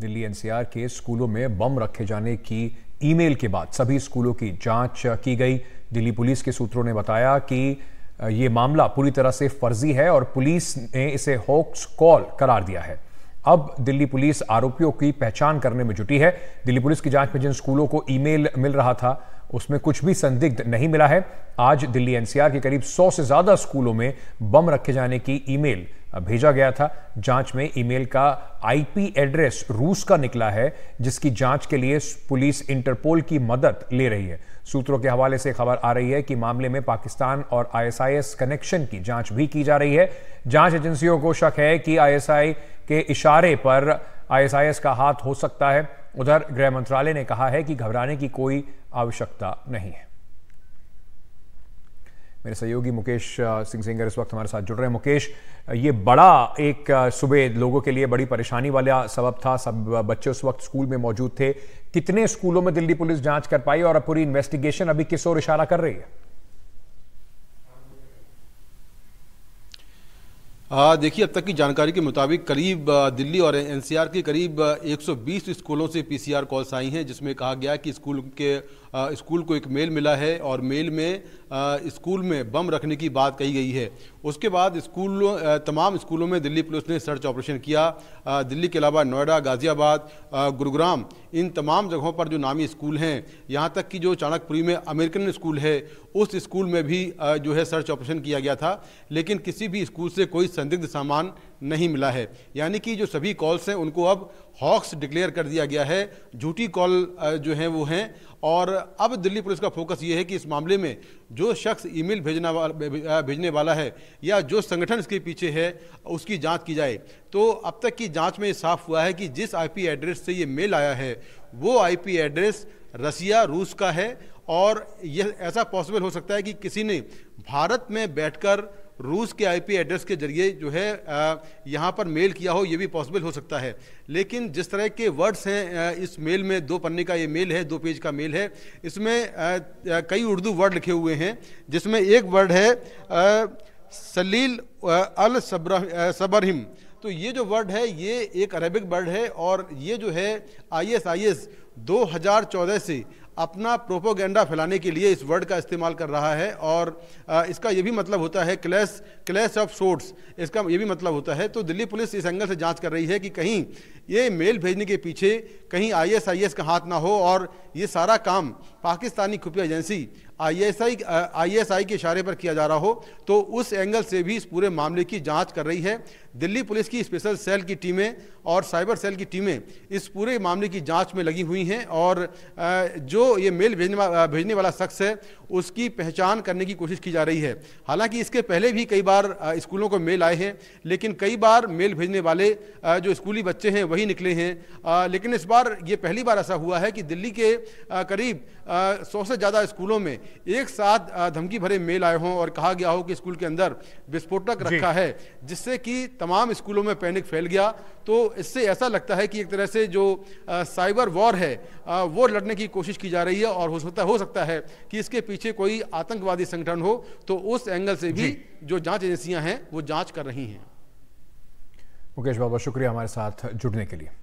Delhi NCR के स्कूलों में बम रखे जाने की ईमेल के बाद सभी स्कूलों की जांच की गई दिल्ली पुलिस के सूत्रों ने बताया कि यह मामला पूरी तरह से फर्जी है और पुलिस ने इसे होक्स कॉल करार दिया है अब दिल्ली पुलिस आरोपियों की पहचान करने में जुटी है दिल्ली पुलिस की जांच में जिन स्कूलों को ईमेल मिल रहा था उसमें कुछ भी संदिग्ध नहीं मिला है आज दिल्ली एनसीआर के करीब 100 से ज्यादा स्कूलों में बम रखे जाने की ईमेल भेजा गया था जांच में ईमेल का आईपी एड्रेस रूस का निकला है जिसकी जांच के लिए पुलिस इंटरपोल की मदद ले रही है सूत्रों के हवाले से खबर आ रही है कि मामले में पाकिस्तान और आईएसआईएस कनेक्शन की जांच भी की जा रही है जांच एजेंसियों को शक है कि आईएसआई के इशारे पर आईएसआईएस का हाथ हो सकता है उधर गृह मंत्रालय ने कहा है कि घबराने की कोई आवश्यकता नहीं है मेरे सहयोगी मुकेश सिंह सिंगर इस वक्त हमारे साथ जुड़ रहे हैं मुकेश ये बड़ा एक सुबह लोगों के लिए बड़ी परेशानी वाला सबब था सब बच्चे उस वक्त स्कूल में मौजूद थे कितने स्कूलों में दिल्ली पुलिस जांच कर पाई और अब पूरी इन्वेस्टिगेशन अभी किस ओर इशारा कर रही है हाँ, देखिए अब तक की जानकारी के मुताबिक करीब दिल्ली और एनसीआर के करीब 120 स्कूलों से पीसीआर कॉल्स आई हैं जिसमें कहा गया कि स्कूल के स्कूल को एक मेल मिला है और मेल में स्कूल में बम रखने की बात कही गई है उसके बाद स्कूलों तमाम स्कूलों में दिल्ली पुलिस ने सर्च ऑपरेशन किया दिल्ली के अलावा नोएडा गाज़ियाबाद गुरुग्राम इन तमाम जगहों पर जो नामी स्कूल हैं यहाँ तक कि जो चाणकपुरी में अमेरिकन स्कूल है उस स्कूल में भी जो है सर्च ऑपरेशन किया गया था लेकिन किसी भी स्कूल से कोई संदिग्ध सामान नहीं मिला है यानी कि जो सभी कॉल्स हैं उनको अब हॉक्स डिक्लेयर कर दिया गया है झूठी कॉल जो हैं वो हैं और अब दिल्ली पुलिस का फोकस ये है कि इस मामले में जो शख्स ईमेल भेजना वाला भेजने वाला है या जो संगठन इसके पीछे है उसकी जांच की जाए तो अब तक की जांच में साफ हुआ है कि जिस आईपी एड्रेस से ये मेल आया है वो आईपी एड्रेस रसिया रूस का है और यह ऐसा पॉसिबल हो सकता है कि किसी ने भारत में बैठकर रूस के आईपी एड्रेस के जरिए जो है यहाँ पर मेल किया हो ये भी पॉसिबल हो सकता है लेकिन जिस तरह के वर्ड्स हैं इस मेल में दो पन्ने का ये मेल है दो पेज का मेल है इसमें कई उर्दू वर्ड लिखे हुए हैं जिसमें एक वर्ड है सलील अल सबरहिम तो ये जो वर्ड है ये एक अरबिक वर्ड है और ये जो है आई एस आई एस दो हज़ार चौदह से अपना प्रोपोगेंडा फैलाने के लिए इस वर्ड का इस्तेमाल कर रहा है और इसका यह भी मतलब होता है क्लैश क्लैश ऑफ सोर्ट्स इसका यह भी मतलब होता है तो दिल्ली पुलिस इस एंगल से जांच कर रही है कि कहीं ये मेल भेजने के पीछे कहीं आईएसआईएस का हाथ ना हो और ये सारा काम पाकिस्तानी खुफिया एजेंसी आईएसआई आईएसआई के इशारे पर किया जा रहा हो तो उस एंगल से भी इस पूरे मामले की जांच कर रही है दिल्ली पुलिस की स्पेशल सेल की टीमें और साइबर सेल की टीमें इस पूरे मामले की जांच में लगी हुई हैं और जो ये मेल भेजने भेजने वाला शख्स है उसकी पहचान करने की कोशिश की जा रही है हालांकि इसके पहले भी कई बार स्कूलों को मेल आए हैं लेकिन कई बार मेल भेजने वाले जो स्कूली बच्चे हैं वही निकले हैं लेकिन इस बार ये पहली बार ऐसा हुआ है कि दिल्ली के करीब सौ से ज़्यादा स्कूलों में एक साथ धमकी भरे मेल आए हों और कहा गया हो कि स्कूल के अंदर विस्फोटक रखा है जिससे कि तमाम स्कूलों में पैनिक फैल गया तो इससे ऐसा लगता है कि एक तरह से जो साइबर वॉर है वो लड़ने की कोशिश की जा रही है और हो सकता हो सकता है कि इसके पीछे कोई आतंकवादी संगठन हो तो उस एंगल से भी जो जांच एजेंसियां हैं वो जांच कर रही हैं मुकेश बहुत शुक्रिया हमारे साथ जुड़ने के लिए